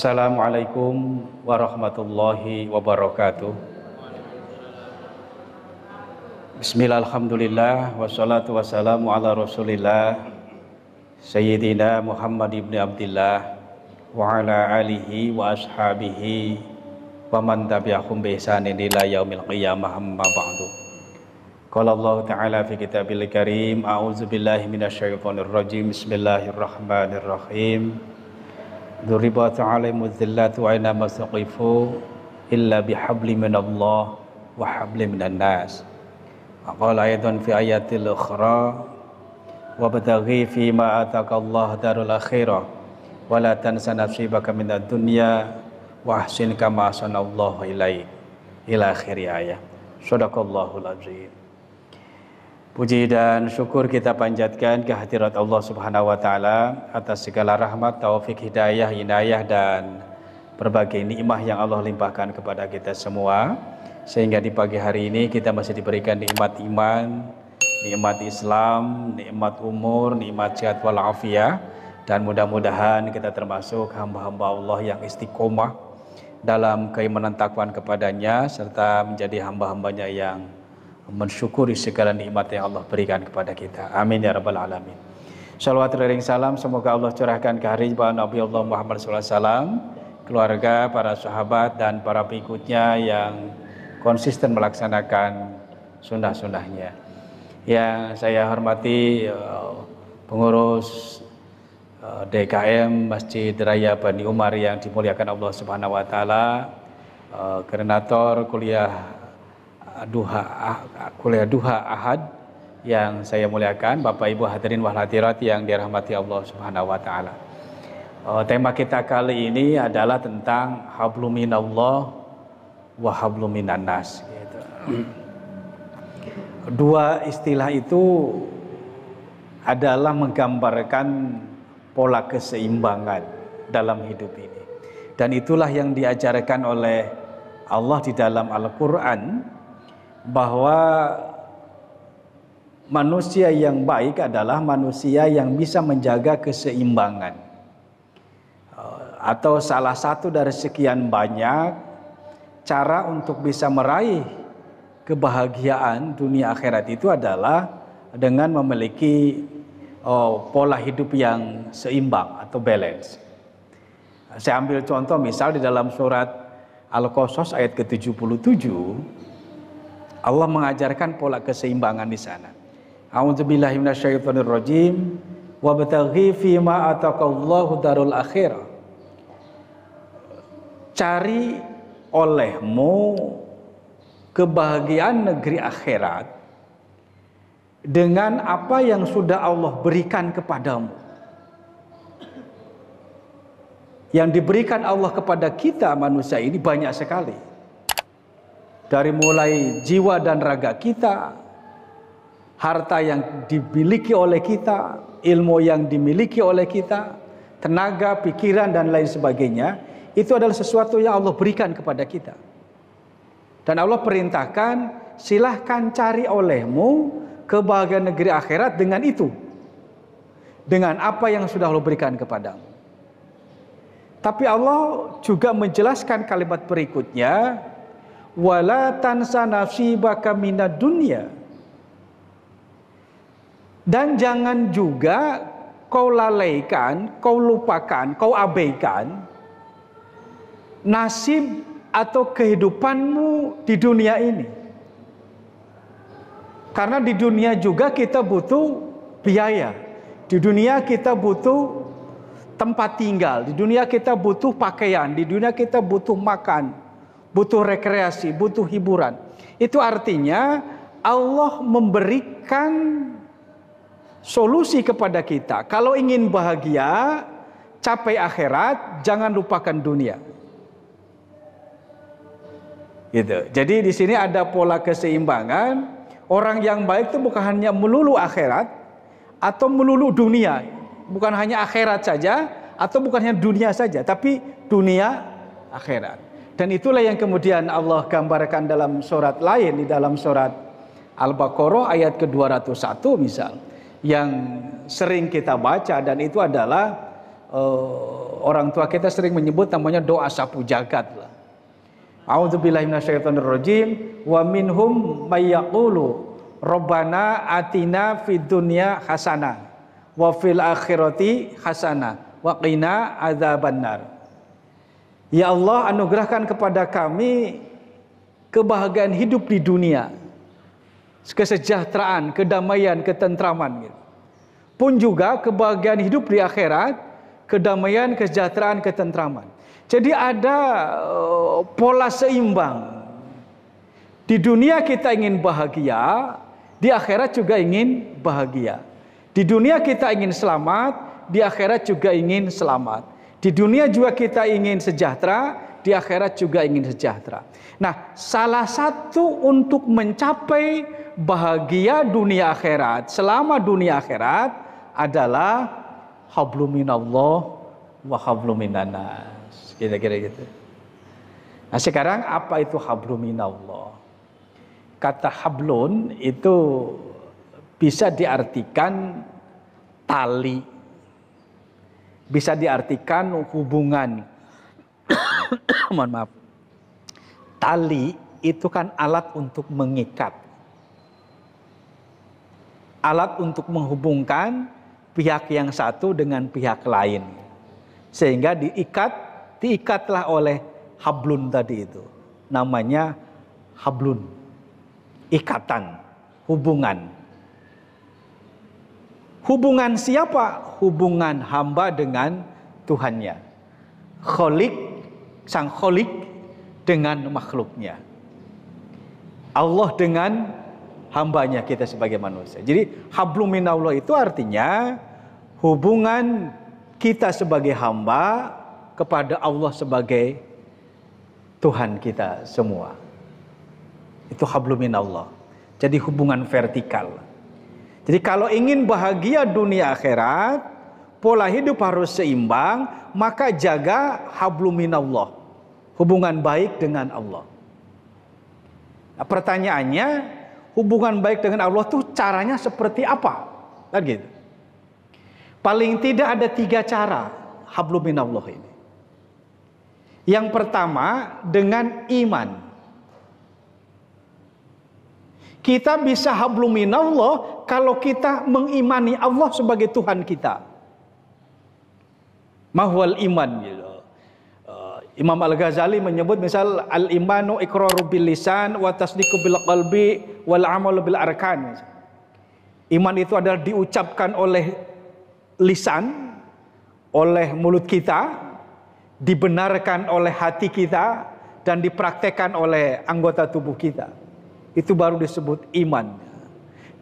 Assalamualaikum warahmatullahi wabarakatuh. Bismillahirrahmanirrahim. Wassalatu wassalamu ala Rasulillah Sayyidina Muhammad ibn Abdullah wa ala alihi wa ashabihi wa man tabi'ahum bi ihsanin ila yaumil qiyamah amma ba'du. Qala Allah Ta'ala fi kitabil karim, a'udzu billahi minasyaitonir rajim. Bismillahirrahmanirrahim. Duribat alaimu zillatu aina masyikifu Illa bihabli min Wa habli min Aqal aydan fi ayatil ukhara Wa betaghi fi ma'ataka Allah darul akhira Wa min al-dunya Wa ahsinka ma'asana Allah ilai Ila akhiri ayah Shodakallahul azim Puji dan syukur kita panjatkan kehadirat Allah Subhanahu wa taala atas segala rahmat, taufik, hidayah, inayah dan berbagai nikmat yang Allah limpahkan kepada kita semua sehingga di pagi hari ini kita masih diberikan nikmat iman, nikmat Islam, nikmat umur, nikmat sehat wal dan mudah-mudahan kita termasuk hamba-hamba Allah yang istiqomah dalam keimanan takwan kepadanya serta menjadi hamba-hambanya yang mensyukuri segala nikmat yang Allah berikan kepada kita. Amin ya rabbal alamin. Salawat dan salam semoga Allah curahkan kepada Nabi Allah Muhammad SAW, keluarga, para sahabat dan para pengikutnya yang konsisten melaksanakan sunnah-sunnahnya. Ya, saya hormati eh, pengurus eh, DKM Masjid Raya Bani Umar yang dimuliakan Allah Subhanahu wa taala, eh, koordinator kuliah duha kuliah duha ahad yang saya muliakan Bapak Ibu hadirin wal hadirat yang dirahmati Allah Subhanahu wa taala. Eh, tema kita kali ini adalah tentang habluminallah wa habluminan gitu. Dua istilah itu adalah menggambarkan pola keseimbangan dalam hidup ini. Dan itulah yang diajarkan oleh Allah di dalam Al-Qur'an bahwa manusia yang baik adalah manusia yang bisa menjaga keseimbangan atau salah satu dari sekian banyak cara untuk bisa meraih kebahagiaan dunia akhirat itu adalah dengan memiliki oh, pola hidup yang seimbang atau balance. Saya ambil contoh misal di dalam surat Al-Qasas ayat ke-77 Allah mengajarkan pola keseimbangan di sana. A'udzubillahi minasyaitonirrajim wa ataqallahu darul akhir. Cari olehmu kebahagiaan negeri akhirat dengan apa yang sudah Allah berikan kepadamu. Yang diberikan Allah kepada kita manusia ini banyak sekali dari mulai jiwa dan raga kita, harta yang dimiliki oleh kita, ilmu yang dimiliki oleh kita, tenaga, pikiran dan lain sebagainya, itu adalah sesuatu yang Allah berikan kepada kita. Dan Allah perintahkan, silahkan cari olehmu kebahagiaan negeri akhirat dengan itu. Dengan apa yang sudah Allah berikan kepadamu. Tapi Allah juga menjelaskan kalimat berikutnya, wala tansa nasibaka minad dunya dan jangan juga kau lalaikan, kau lupakan, kau abaikan nasib atau kehidupanmu di dunia ini. Karena di dunia juga kita butuh biaya. Di dunia kita butuh tempat tinggal, di dunia kita butuh pakaian, di dunia kita butuh makan, butuh rekreasi, butuh hiburan. Itu artinya Allah memberikan solusi kepada kita. Kalau ingin bahagia, capai akhirat, jangan lupakan dunia. Gitu. Jadi di sini ada pola keseimbangan. Orang yang baik itu bukan hanya melulu akhirat atau melulu dunia, bukan hanya akhirat saja atau bukan hanya dunia saja, tapi dunia akhirat. Dan itulah yang kemudian Allah gambarkan dalam surat lain di dalam surat Al-Baqarah ayat ke-201 misal yang sering kita baca dan itu adalah uh, orang tua kita sering menyebut namanya doa sapu jagat lah. A'udzubillahi minasyaitonirrajim wa minhum mayyaqulu Rabbana atina fid dunya hasanah wa fil akhirati hasanah wa qina adzabannar. Ya Allah anugerahkan kepada kami kebahagiaan hidup di dunia. Kesejahteraan, kedamaian, ketentraman. Gitu. Pun juga kebahagiaan hidup di akhirat, kedamaian, kesejahteraan, ketentraman. Jadi ada eh, pola seimbang. Di dunia kita ingin bahagia, di akhirat juga ingin bahagia. Di dunia kita ingin selamat, di akhirat juga ingin selamat. Di dunia juga kita ingin sejahtera, di akhirat juga ingin sejahtera. Nah, salah satu untuk mencapai bahagia dunia akhirat, selama dunia akhirat adalah habluminallah wa habluminanas. Kira-kira gitu. Nah, sekarang apa itu habluminallah? Kata hablun itu bisa diartikan tali bisa diartikan hubungan mohon maaf tali itu kan alat untuk mengikat alat untuk menghubungkan pihak yang satu dengan pihak lain sehingga diikat diikatlah oleh hablun tadi itu namanya hablun ikatan hubungan Hubungan siapa? Hubungan hamba dengan Tuhannya. Kholik, sang kholik dengan makhluknya. Allah dengan hambanya kita sebagai manusia. Jadi habluminallah itu artinya hubungan kita sebagai hamba kepada Allah sebagai Tuhan kita semua. Itu habluminallah. Jadi hubungan vertikal. Jadi kalau ingin bahagia dunia akhirat, pola hidup harus seimbang, maka jaga habluminallah. Hubungan baik dengan Allah. Nah, pertanyaannya, hubungan baik dengan Allah tuh caranya seperti apa? Kan gitu. Paling tidak ada tiga cara habluminallah ini. Yang pertama dengan iman. Kita bisa habluminallah kalau kita mengimani Allah sebagai Tuhan kita. Mahwal iman gitu. uh, Imam Al-Ghazali menyebut misal al-imanu ikroru bil lisan wa tasdiqu bil qalbi wal amalu bil arkan. Iman itu adalah diucapkan oleh lisan, oleh mulut kita, dibenarkan oleh hati kita dan dipraktekan oleh anggota tubuh kita. Itu baru disebut iman.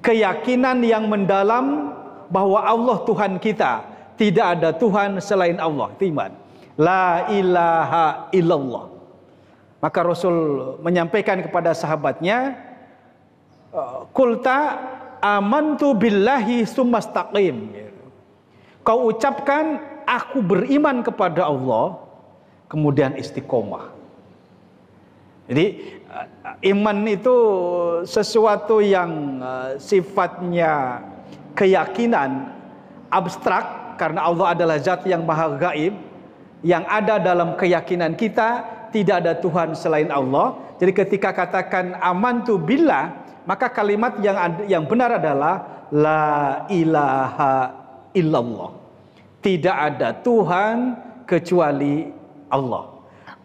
Keyakinan yang mendalam bahwa Allah Tuhan kita, tidak ada Tuhan selain Allah, itu iman. La ilaha illallah. Maka Rasul menyampaikan kepada sahabatnya, kulta eh, amantu billahi sumastaqim. Kau ucapkan aku beriman kepada Allah, kemudian istiqomah. Jadi iman itu sesuatu yang eh, sifatnya keyakinan abstrak karena Allah adalah zat yang maha gaib yang ada dalam keyakinan kita tidak ada Tuhan selain Allah. Jadi ketika katakan aman tu bila maka kalimat yang yang benar adalah la ilaha illallah. Tidak ada Tuhan kecuali Allah.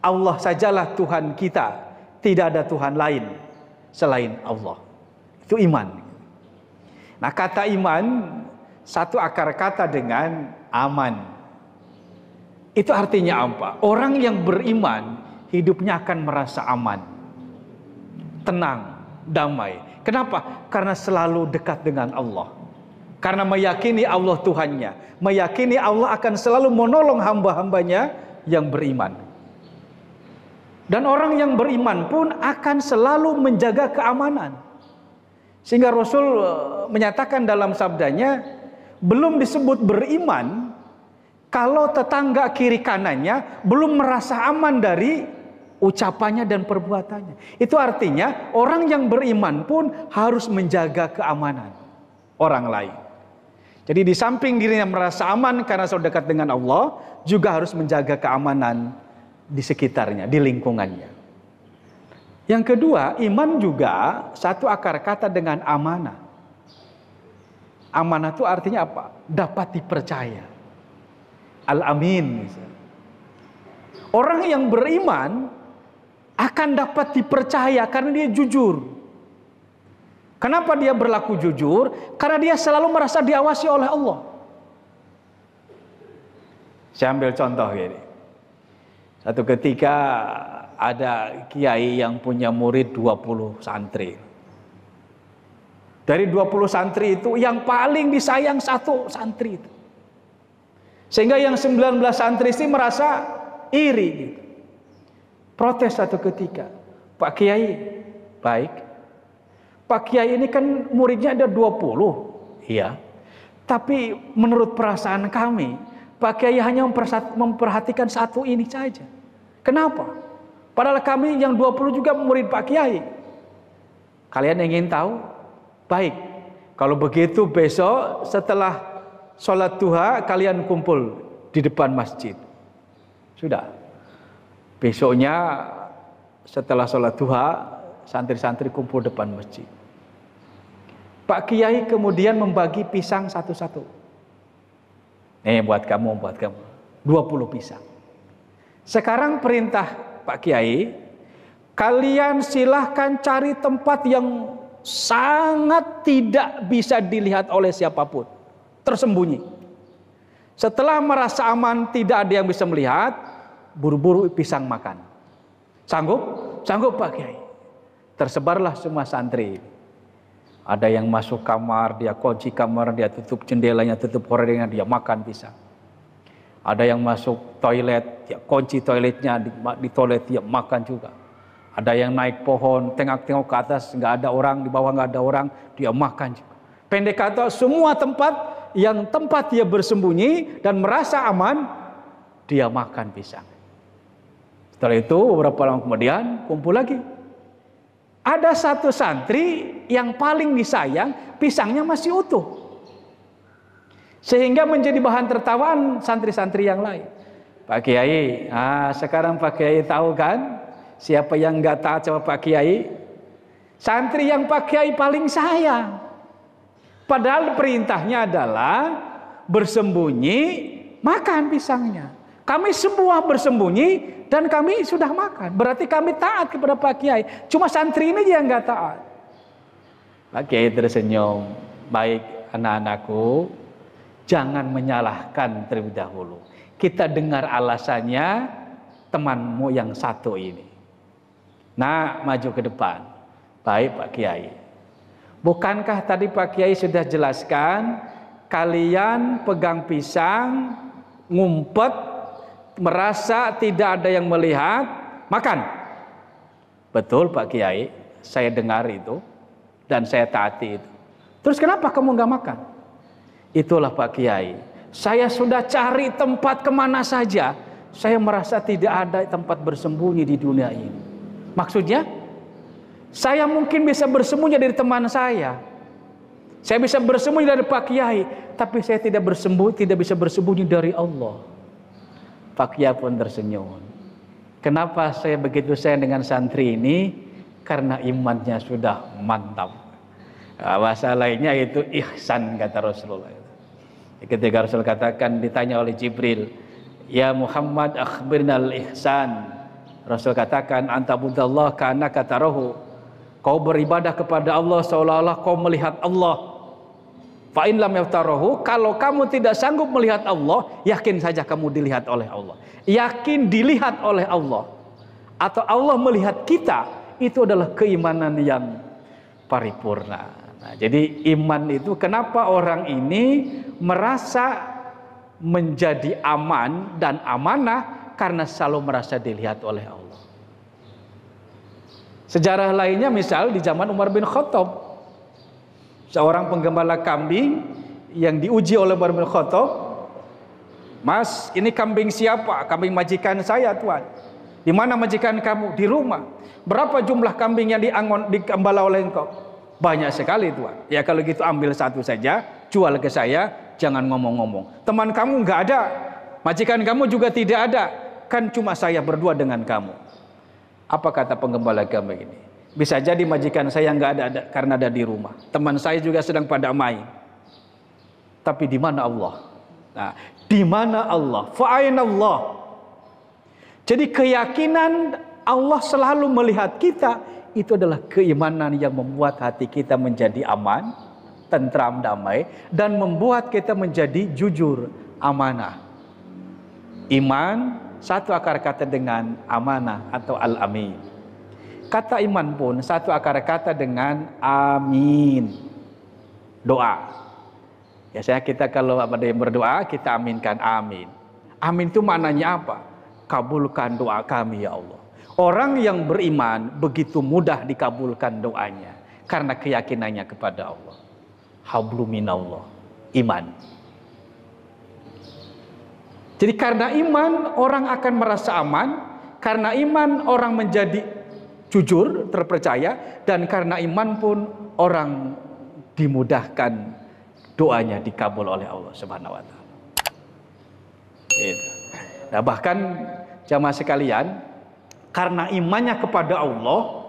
Allah sajalah Tuhan kita tidak ada Tuhan lain selain Allah. Itu iman. Nah, kata iman satu akar kata dengan aman. Itu artinya apa? Orang yang beriman hidupnya akan merasa aman. Tenang, damai. Kenapa? Karena selalu dekat dengan Allah. Karena meyakini Allah Tuhannya, meyakini Allah akan selalu menolong hamba-hambanya yang beriman. Dan orang yang beriman pun akan selalu menjaga keamanan. Sehingga Rasul eh, menyatakan dalam sabdanya, belum disebut beriman kalau tetangga kiri kanannya belum merasa aman dari ucapannya dan perbuatannya. Itu artinya orang yang beriman pun harus menjaga keamanan orang lain. Jadi di samping dirinya merasa aman karena sudah dekat dengan Allah, juga harus menjaga keamanan di sekitarnya, di lingkungannya. Yang kedua, iman juga satu akar kata dengan amanah. Amanah itu artinya apa? Dapat dipercaya. Al-amin. Orang yang beriman akan dapat dipercaya karena dia jujur. Kenapa dia berlaku jujur? Karena dia selalu merasa diawasi oleh Allah. Saya ambil contoh ini. Satu ketika ada kiai yang punya murid 20 santri. Dari 20 santri itu yang paling disayang satu santri itu. Sehingga yang 19 santri ini merasa iri gitu. Protes satu ketika. Pak Kiai, baik. Pak Kiai ini kan muridnya ada 20. Iya. Tapi menurut perasaan kami, Pak Kiai hanya memperhatikan satu ini saja. Kenapa? Padahal kami yang 20 juga murid Pak Kiai. Kalian ingin tahu? Baik. Kalau begitu besok setelah sholat duha kalian kumpul di depan masjid. Sudah. Besoknya setelah sholat duha santri-santri kumpul depan masjid. Pak Kiai kemudian membagi pisang satu-satu. Nih eh, buat kamu, buat kamu. 20 pisang. Sekarang perintah Pak Kiai, kalian silahkan cari tempat yang sangat tidak bisa dilihat oleh siapapun. Tersembunyi. Setelah merasa aman tidak ada yang bisa melihat, buru-buru pisang makan. Sanggup? Sanggup Pak Kiai. Tersebarlah semua santri Ada yang masuk kamar, dia kunci kamar, dia tutup jendelanya, tutup korengnya, dia makan pisang. Ada yang masuk toilet, ya kunci toiletnya di, di toilet, ya makan juga. Ada yang naik pohon, tengok-tengok ke atas, nggak ada orang, di bawah nggak ada orang, dia makan juga. Pendek kata, semua tempat yang tempat dia bersembunyi dan merasa aman, dia makan pisang. Setelah itu beberapa lama kemudian kumpul lagi. Ada satu santri yang paling disayang, pisangnya masih utuh. Sehingga menjadi bahan tertawaan santri-santri yang lain. Pak Kiai, ah sekarang Pak Kiai tahu kan siapa yang nggak taat sama Pak Kiai? Santri yang Pak Kiai paling sayang. Padahal perintahnya adalah bersembunyi makan pisangnya. Kami semua bersembunyi dan kami sudah makan. Berarti kami taat kepada Pak Kiai. Cuma santri ini yang nggak taat. Pak Kiai tersenyum. Baik anak-anakku, jangan menyalahkan terlebih dahulu. Kita dengar alasannya temanmu yang satu ini. Nah, maju ke depan. Baik Pak Kiai. Bukankah tadi Pak Kiai sudah jelaskan kalian pegang pisang, ngumpet, merasa tidak ada yang melihat, makan. Betul Pak Kiai, saya dengar itu dan saya taati itu. Terus kenapa kamu nggak makan? Itulah Pak Kiai. Saya sudah cari tempat kemana saja. Saya merasa tidak ada tempat bersembunyi di dunia ini. Maksudnya, saya mungkin bisa bersembunyi dari teman saya. Saya bisa bersembunyi dari Pak Kiai, tapi saya tidak bersembunyi, tidak bisa bersembunyi dari Allah. Pak Kiai pun tersenyum. Kenapa saya begitu sayang dengan santri ini? Karena imannya sudah mantap. Bahasa lainnya itu ihsan kata Rasulullah. Ketika Rasul katakan ditanya oleh Jibril, "Ya Muhammad, akhbirnal ihsan." Rasul katakan, "Anta budallah kana katarahu." Kau beribadah kepada Allah seolah-olah kau melihat Allah. Fa in lam yaftarahu, kalau kamu tidak sanggup melihat Allah, yakin saja kamu dilihat oleh Allah. Yakin dilihat oleh Allah atau Allah melihat kita, itu adalah keimanan yang paripurna. Nah, jadi iman itu kenapa orang ini merasa menjadi aman dan amanah karena selalu merasa dilihat oleh Allah. Sejarah lainnya misal di zaman Umar bin Khattab. Seorang penggembala kambing yang diuji oleh Umar bin Khattab. Mas, ini kambing siapa? Kambing majikan saya, tuan. Di mana majikan kamu? Di rumah. Berapa jumlah kambing yang diangon dikembala oleh engkau? Banyak sekali Tuhan. Ya kalau gitu ambil satu saja, jual ke saya, jangan ngomong-ngomong. Teman kamu nggak ada, majikan kamu juga tidak ada. Kan cuma saya berdua dengan kamu. Apa kata penggembala gambar ini? Bisa jadi majikan saya nggak ada, ada karena ada di rumah. Teman saya juga sedang pada main. Tapi di mana Allah? Nah, di mana Allah? Fa'ain Allah. Jadi keyakinan Allah selalu melihat kita itu adalah keimanan yang membuat hati kita menjadi aman, tentram, damai, dan membuat kita menjadi jujur, amanah. Iman satu akar kata dengan amanah atau al-amin. Kata iman pun satu akar kata dengan amin. Doa. Ya saya kita kalau ada yang berdoa kita aminkan amin. Amin itu maknanya apa? Kabulkan doa kami ya Allah. Orang yang beriman begitu mudah dikabulkan doanya karena keyakinannya kepada Allah. Habluminallah, iman. Jadi karena iman orang akan merasa aman, karena iman orang menjadi jujur, terpercaya dan karena iman pun orang dimudahkan doanya dikabul oleh Allah Subhanahu wa taala. Gitu. Nah, bahkan jamaah sekalian, karena imannya kepada Allah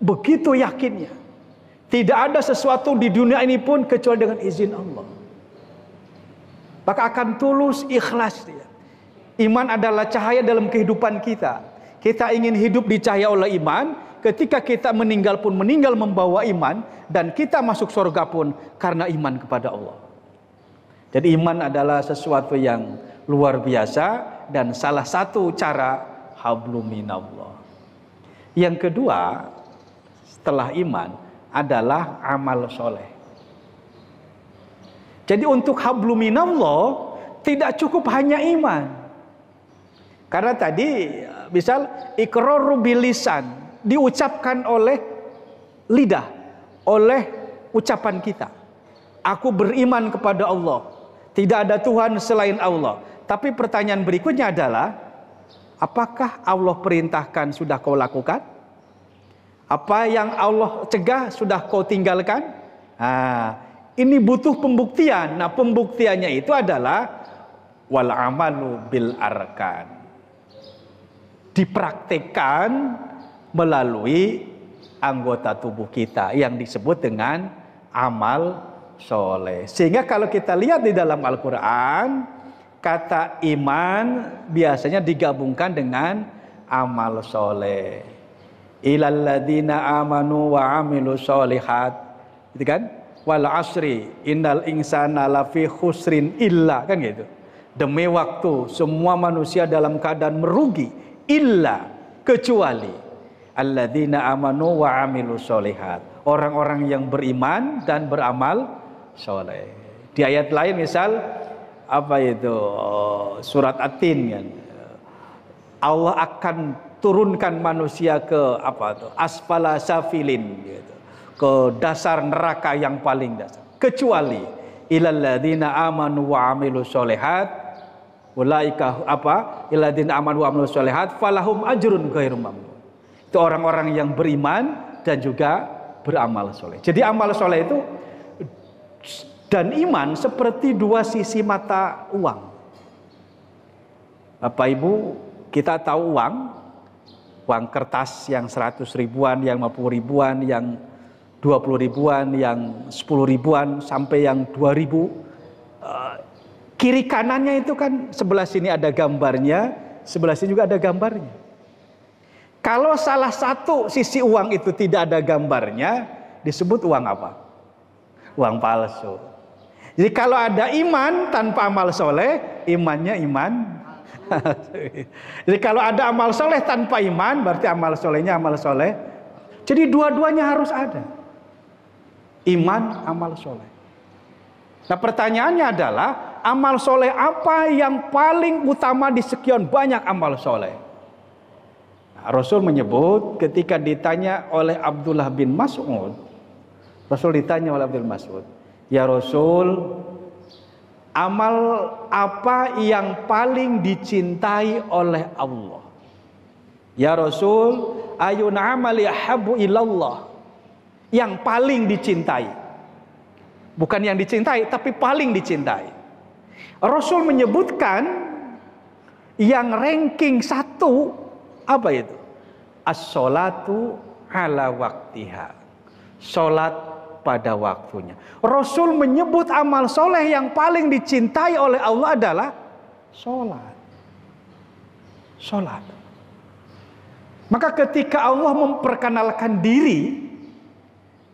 begitu yakinnya. Tidak ada sesuatu di dunia ini pun kecuali dengan izin Allah. Maka akan tulus ikhlas dia. Iman adalah cahaya dalam kehidupan kita. Kita ingin hidup di cahaya oleh iman. Ketika kita meninggal pun meninggal membawa iman. Dan kita masuk surga pun karena iman kepada Allah. Jadi iman adalah sesuatu yang luar biasa. Dan salah satu cara hablum minallah. Yang kedua, setelah iman adalah amal soleh. Jadi untuk hablum minallah tidak cukup hanya iman. Karena tadi misal ikrar bilisan diucapkan oleh lidah, oleh ucapan kita. Aku beriman kepada Allah. Tidak ada Tuhan selain Allah. Tapi pertanyaan berikutnya adalah Apakah Allah perintahkan sudah kau lakukan? Apa yang Allah cegah sudah kau tinggalkan? Nah, ini butuh pembuktian. Nah, pembuktiannya itu adalah wal amalu bil arkan. Dipraktikkan melalui anggota tubuh kita yang disebut dengan amal soleh. Sehingga kalau kita lihat di dalam Al-Quran, kata iman biasanya digabungkan dengan amal soleh. Ilalladina amanu wa amilu solihat. Gitu kan? Wal asri innal insana lafi khusrin illa. Kan gitu. Demi waktu semua manusia dalam keadaan merugi. Illa. Kecuali. Alladina amanu wa amilu solihat. Orang-orang yang beriman dan beramal soleh. Di ayat lain misal apa itu surat Atin kan. Allah akan turunkan manusia ke apa tuh asfala safilin gitu. ke dasar neraka yang paling dasar kecuali ilalladzina amanu wa amilu sholehat ulaika apa iladzina amanu wa amilu solehat falahum ajrun ghairu mamnun itu orang-orang yang beriman dan juga beramal soleh jadi amal soleh itu dan iman seperti dua sisi mata uang. Bapak Ibu, kita tahu uang, uang kertas yang 100 ribuan, yang 50 ribuan, yang 20 ribuan, yang 10 ribuan, sampai yang 2 ribu. Eh, kiri kanannya itu kan sebelah sini ada gambarnya, sebelah sini juga ada gambarnya. Kalau salah satu sisi uang itu tidak ada gambarnya, disebut uang apa? Uang palsu. Jadi kalau ada iman tanpa amal soleh, imannya iman. Jadi kalau ada amal soleh tanpa iman, berarti amal solehnya amal soleh. Jadi dua-duanya harus ada. Iman, amal soleh. Nah pertanyaannya adalah, amal soleh apa yang paling utama di sekian banyak amal soleh? Nah, Rasul menyebut ketika ditanya oleh Abdullah bin Mas'ud, Rasul ditanya oleh Abdul Mas'ud, Ya Rasul, amal apa yang paling dicintai oleh Allah? Ya Rasul, ayun amali habu ilallah. Yang paling dicintai. Bukan yang dicintai, tapi paling dicintai. Rasul menyebutkan yang ranking satu apa itu? As-salatu ala waktiha. Salat pada waktunya. Rasul menyebut amal soleh yang paling dicintai oleh Allah adalah sholat. Sholat. Maka ketika Allah memperkenalkan diri,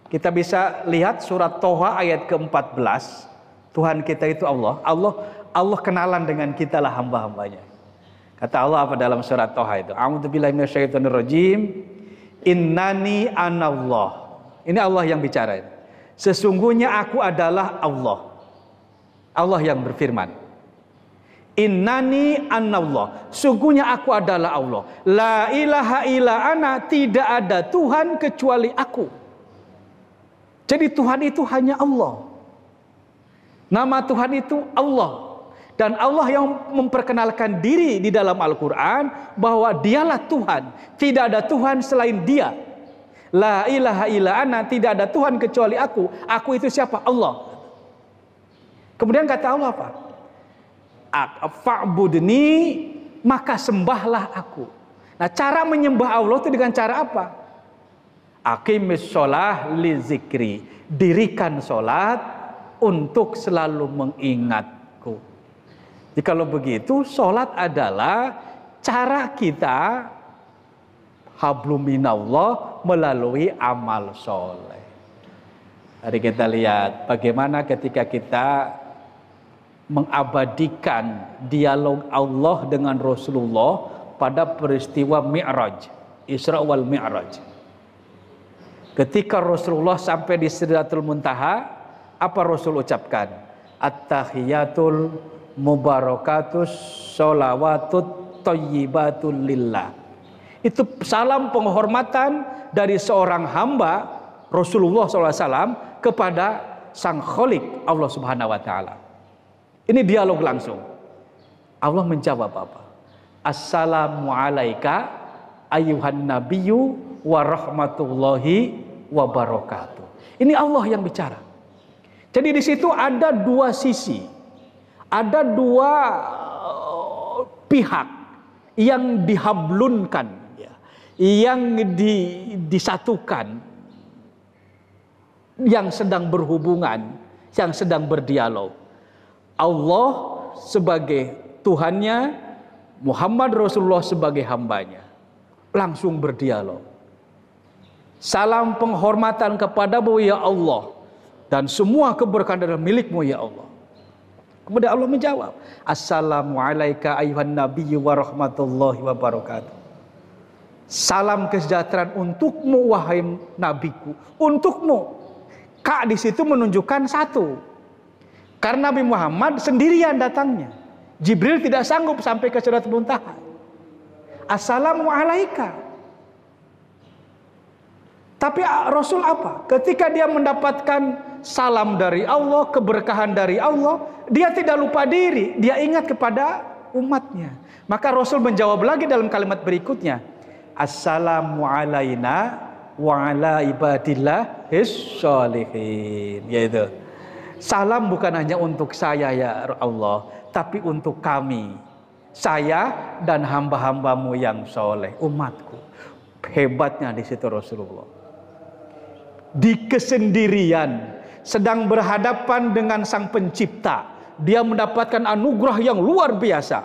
kita bisa lihat surat Toha ayat ke-14. Tuhan kita itu Allah. Allah Allah kenalan dengan kita lah hamba-hambanya. Kata Allah apa dalam surat Toha itu? A'udzubillahi Innani anallah. Ini Allah yang bicara. Sesungguhnya aku adalah Allah. Allah yang berfirman. Innani Allah. Sungguhnya aku adalah Allah. La ilaha illa ana. Tidak ada Tuhan kecuali aku. Jadi Tuhan itu hanya Allah. Nama Tuhan itu Allah. Dan Allah yang memperkenalkan diri di dalam Al-Quran bahwa dialah Tuhan. Tidak ada Tuhan selain dia. La ilaha illa ana, tidak ada Tuhan kecuali aku. Aku itu siapa? Allah. Kemudian kata Allah apa? Fa'budni, maka sembahlah aku. Nah, cara menyembah Allah itu dengan cara apa? Aqimis sholah li zikri. Dirikan sholat untuk selalu mengingatku. kalau begitu, sholat adalah cara kita habluminallah melalui amal soleh. Mari kita lihat bagaimana ketika kita mengabadikan dialog Allah dengan Rasulullah pada peristiwa Mi'raj, Isra wal Mi'raj. Ketika Rasulullah sampai di Sidratul Muntaha, apa Rasul ucapkan? At-tahiyatul mubarakatus sholawatut thayyibatul lillah itu salam penghormatan dari seorang hamba Rasulullah SAW kepada sang kholik Allah Subhanahu Wa Taala. Ini dialog langsung. Allah menjawab apa? Assalamualaika ayuhan nabiyyu warahmatullahi wabarakatuh. Ini Allah yang bicara. Jadi di situ ada dua sisi. Ada dua eh, pihak yang dihablunkan yang di, disatukan, yang sedang berhubungan, yang sedang berdialog. Allah sebagai Tuhannya, Muhammad Rasulullah sebagai hambanya. Langsung berdialog. Salam penghormatan kepadamu ya Allah. Dan semua keberkahan adalah milikmu ya Allah. Kemudian Allah menjawab, Assalamualaikum ayuhan nabiyyu wa rahmatullahi wa barakatuh. Salam kesejahteraan untukmu wahai nabiku, untukmu. Kak di situ menunjukkan satu. Karena Nabi Muhammad sendirian datangnya. Jibril tidak sanggup sampai ke surat buntahan. Assalamualaikum. Tapi ah, Rasul apa? Ketika dia mendapatkan salam dari Allah, keberkahan dari Allah, dia tidak lupa diri, dia ingat kepada umatnya. Maka Rasul menjawab lagi dalam kalimat berikutnya, assalamu alaina wa ala ibadillah yaitu salam bukan hanya untuk saya ya Allah tapi untuk kami saya dan hamba-hambamu yang soleh umatku hebatnya di situ Rasulullah di kesendirian sedang berhadapan dengan sang pencipta dia mendapatkan anugerah yang luar biasa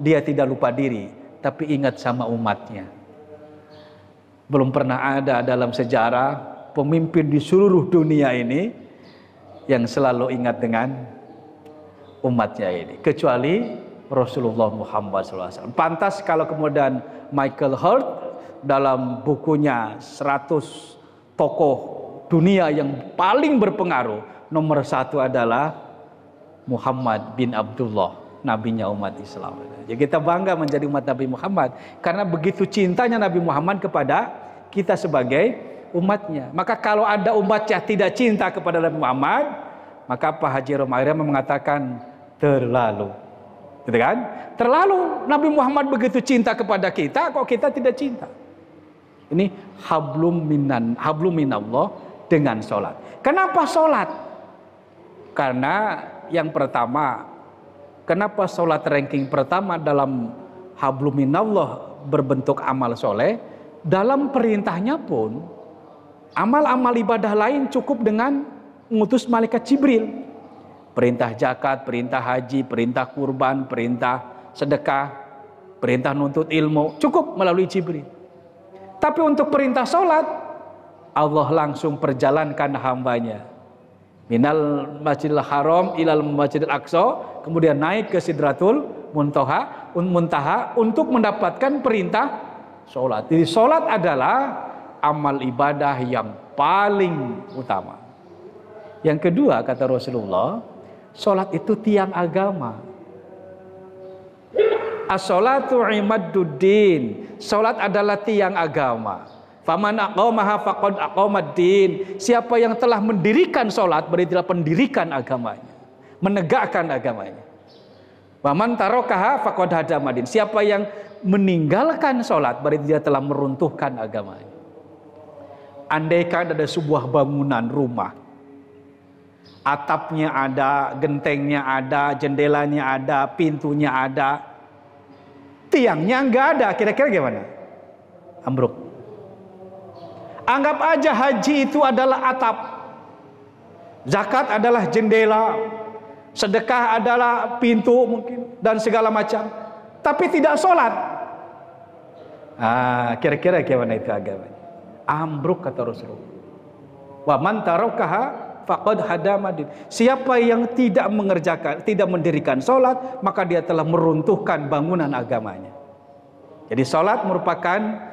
dia tidak lupa diri tapi ingat sama umatnya belum pernah ada dalam sejarah pemimpin di seluruh dunia ini yang selalu ingat dengan umatnya ini kecuali Rasulullah Muhammad SAW. Pantas kalau kemudian Michael Hurt dalam bukunya 100 tokoh dunia yang paling berpengaruh nomor satu adalah Muhammad bin Abdullah nabinya umat Islam. Jadi ya, kita bangga menjadi umat Nabi Muhammad karena begitu cintanya Nabi Muhammad kepada kita sebagai umatnya. Maka kalau ada umat yang tidak cinta kepada Nabi Muhammad, maka Pak Haji Romaria mengatakan terlalu. Gitu kan? Terlalu Nabi Muhammad begitu cinta kepada kita kok kita tidak cinta. Ini hablum minan hablum minallah dengan sholat. Kenapa sholat? Karena yang pertama Kenapa sholat ranking pertama dalam habluminallah berbentuk amal soleh? Dalam perintahnya pun, amal-amal ibadah lain cukup dengan mengutus malaikat Jibril. Perintah zakat, perintah haji, perintah kurban, perintah sedekah, perintah nuntut ilmu, cukup melalui Jibril. Tapi untuk perintah sholat, Allah langsung perjalankan hambanya minal masjidil haram ilal masjidil aqsa kemudian naik ke sidratul muntaha muntaha untuk mendapatkan perintah sholat jadi sholat adalah amal ibadah yang paling utama yang kedua kata Rasulullah sholat itu tiang agama as-sholatu imaduddin sholat adalah tiang agama Faman aqamaha faqad aqamaddin. Siapa yang telah mendirikan salat berarti telah pendirikan agamanya, menegakkan agamanya. Faman tarakaha faqad hadamadin. Siapa yang meninggalkan salat berarti dia telah meruntuhkan agamanya. Andai Andaikan ada sebuah bangunan rumah atapnya ada, gentengnya ada, jendelanya ada, pintunya ada, tiangnya enggak ada, kira-kira gimana? Ambruk. Anggap aja haji itu adalah atap. Zakat adalah jendela. Sedekah adalah pintu mungkin dan segala macam. Tapi tidak sholat. Ah, kira-kira gimana itu agamanya? Ambruk kata Rasulullah. Wa man tarakaha faqad hadamadin. Siapa yang tidak mengerjakan, tidak mendirikan sholat, maka dia telah meruntuhkan bangunan agamanya. Jadi sholat merupakan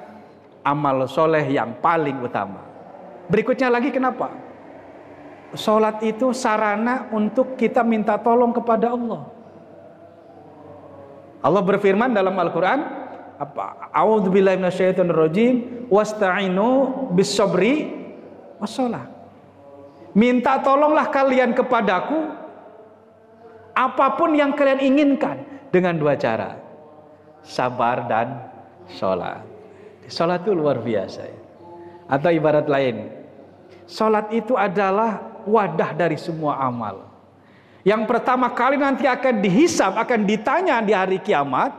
amal soleh yang paling utama. Berikutnya lagi kenapa? Sholat itu sarana untuk kita minta tolong kepada Allah. Allah berfirman dalam Al-Quran, apa? was ta'ino wasta'inu sobri wassalah. Minta tolonglah kalian kepadaku apapun yang kalian inginkan dengan dua cara. Sabar dan sholat. Sholat itu luar biasa. Ya. Atau ibarat lain, sholat itu adalah wadah dari semua amal. Yang pertama kali nanti akan dihisap, akan ditanya di hari kiamat,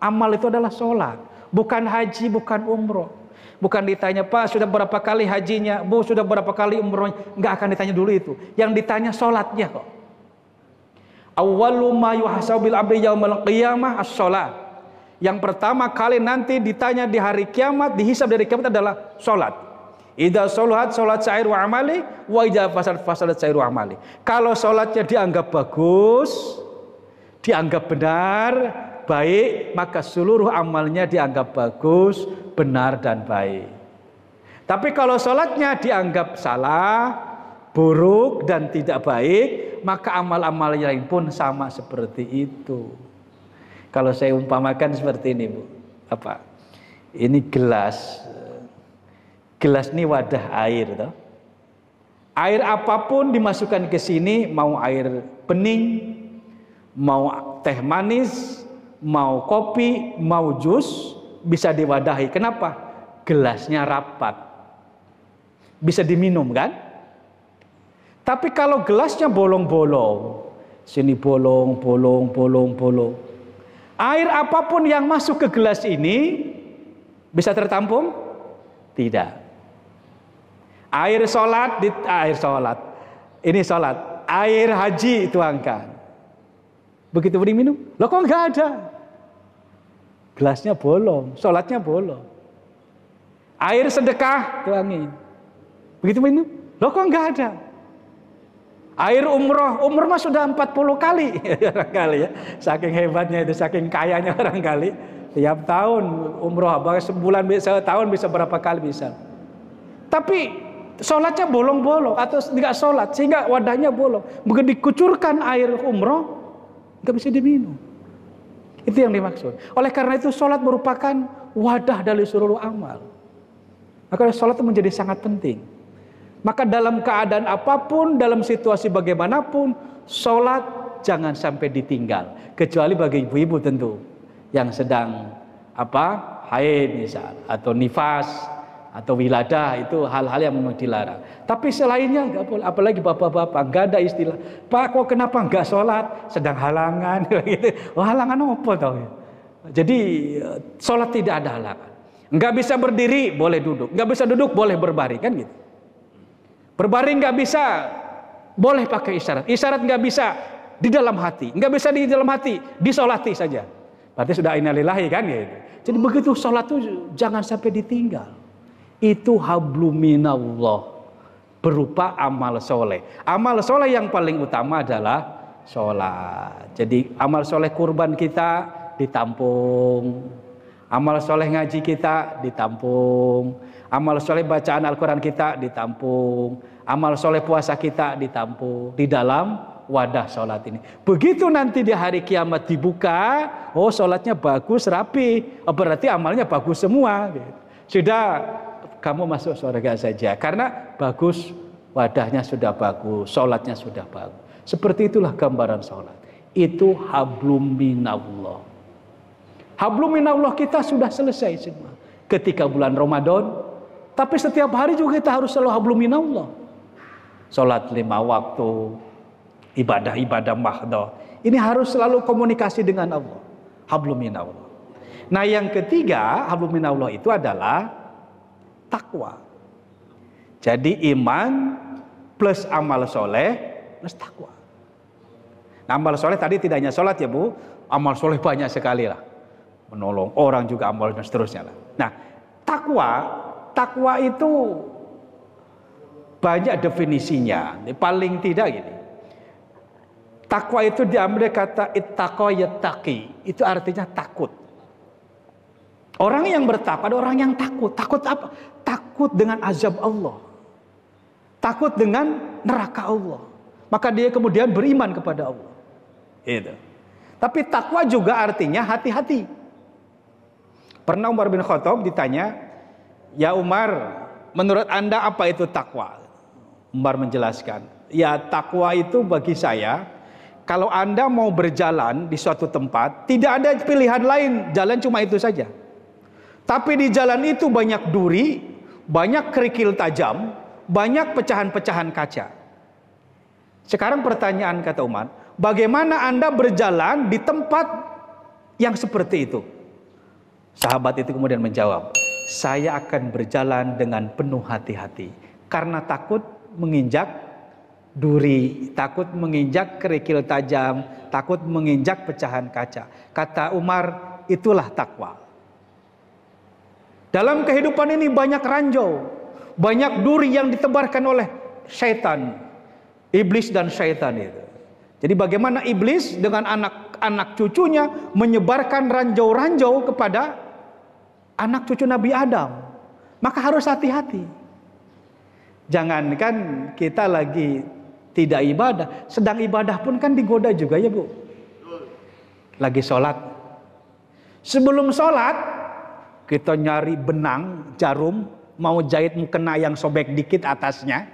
amal itu adalah sholat. Bukan haji, bukan umroh. Bukan ditanya, Pak sudah berapa kali hajinya, Bu sudah berapa kali umrohnya. Enggak akan ditanya dulu itu. Yang ditanya sholatnya kok. Awwalu ma yuhasabil abdi yaumal qiyamah as-sholat yang pertama kali nanti ditanya di hari kiamat, dihisab dari kiamat adalah sholat. Ida sholat sholat cair wa amali, wa ida fasad fasad cair wa amali. Kalau sholatnya dianggap bagus, dianggap benar, baik, maka seluruh amalnya dianggap bagus, benar dan baik. Tapi kalau sholatnya dianggap salah, buruk dan tidak baik, maka amal-amal yang lain pun sama seperti itu. Kalau saya umpamakan seperti ini, Bu. Apa? Ini gelas. Gelas ini wadah air, toh. Air apapun dimasukkan ke sini, mau air bening, mau teh manis, mau kopi, mau jus, bisa diwadahi. Kenapa? Gelasnya rapat. Bisa diminum, kan? Tapi kalau gelasnya bolong-bolong, sini bolong, bolong, bolong, bolong, Air apapun yang masuk ke gelas ini bisa tertampung? Tidak. Air sholat, di, ah, air sholat. Ini sholat. Air haji tuangkan. Begitu minum, lo kok nggak ada? Gelasnya bolong, sholatnya bolong. Air sedekah tuangin. Begitu minum, lo kok nggak ada? Air umroh, umroh mah sudah 40 kali kali ya. Saking hebatnya itu, saking kayanya orang kali Tiap tahun umroh, bahkan sebulan bisa, tahun bisa berapa kali bisa. Tapi sholatnya bolong-bolong atau tidak sholat sehingga wadahnya bolong. Begitu dikucurkan air umroh, nggak bisa diminum. Itu yang dimaksud. Oleh karena itu sholat merupakan wadah dari seluruh amal. Maka sholat itu menjadi sangat penting. Maka dalam keadaan apapun, dalam situasi bagaimanapun, sholat jangan sampai ditinggal. Kecuali bagi ibu-ibu tentu yang sedang apa haid misal atau nifas atau wiladah itu hal-hal yang memang dilarang. Tapi selainnya nggak boleh, apalagi bapak-bapak nggak ada istilah. Pak kok kenapa nggak sholat? Sedang halangan gitu. Oh halangan apa tau ya? Jadi eh, sholat tidak ada halangan. Nggak bisa berdiri boleh duduk, nggak bisa duduk boleh berbaring kan gitu. Berbaring nggak bisa, boleh pakai isyarat. Isyarat nggak bisa di dalam hati, nggak bisa di dalam hati, disolati saja. Berarti sudah inalilahi kan ya. Jadi begitu sholat itu jangan sampai ditinggal. Itu habluminallah berupa amal soleh. Amal soleh yang paling utama adalah sholat. Jadi amal soleh kurban kita ditampung. Amal soleh ngaji kita ditampung. Amal soleh bacaan Al-Quran kita ditampung. Amal soleh puasa kita ditampung. Di dalam wadah sholat ini. Begitu nanti di hari kiamat dibuka, oh sholatnya bagus, rapi. Oh, berarti amalnya bagus semua. Gitu. Sudah kamu masuk surga saja. Karena bagus, wadahnya sudah bagus, sholatnya sudah bagus. Seperti itulah gambaran sholat. Itu hablum minallah. Hablum minallah kita sudah selesai semua. Ketika bulan Ramadan, tapi setiap hari juga kita harus selalu Allah. Sholat lima waktu, ibadah-ibadah mahdoh. Ini harus selalu komunikasi dengan Allah. Allah. Nah yang ketiga, Allah itu adalah takwa. Jadi iman plus amal soleh plus takwa. Nah, amal soleh tadi tidak hanya sholat ya bu, amal soleh banyak sekali lah. Menolong orang juga amal dan seterusnya lah. Nah takwa takwa itu banyak definisinya. Paling tidak gini. Takwa itu diambil kata ittaqo Itu artinya takut. Orang yang bertakwa ada orang yang takut. Takut apa? Takut dengan azab Allah. Takut dengan neraka Allah. Maka dia kemudian beriman kepada Allah. Itu. Tapi takwa juga artinya hati-hati. Pernah Umar bin Khattab ditanya, Ya Umar, menurut Anda apa itu takwa? Umar menjelaskan, ya takwa itu bagi saya kalau Anda mau berjalan di suatu tempat, tidak ada pilihan lain, jalan cuma itu saja. Tapi di jalan itu banyak duri, banyak kerikil tajam, banyak pecahan-pecahan kaca. Sekarang pertanyaan kata Umar, bagaimana Anda berjalan di tempat yang seperti itu? Sahabat itu kemudian menjawab, saya akan berjalan dengan penuh hati-hati. Karena takut menginjak duri, takut menginjak kerikil tajam, takut menginjak pecahan kaca. Kata Umar, itulah takwa. Dalam kehidupan ini banyak ranjau, banyak duri yang ditebarkan oleh syaitan, iblis dan syaitan itu. Jadi bagaimana iblis dengan anak-anak cucunya menyebarkan ranjau-ranjau kepada anak cucu Nabi Adam. Maka harus hati-hati. Jangankan kita lagi tidak ibadah, sedang ibadah pun kan digoda juga ya bu. Lagi sholat. Sebelum sholat, kita nyari benang, jarum, mau jahit mukena yang sobek dikit atasnya.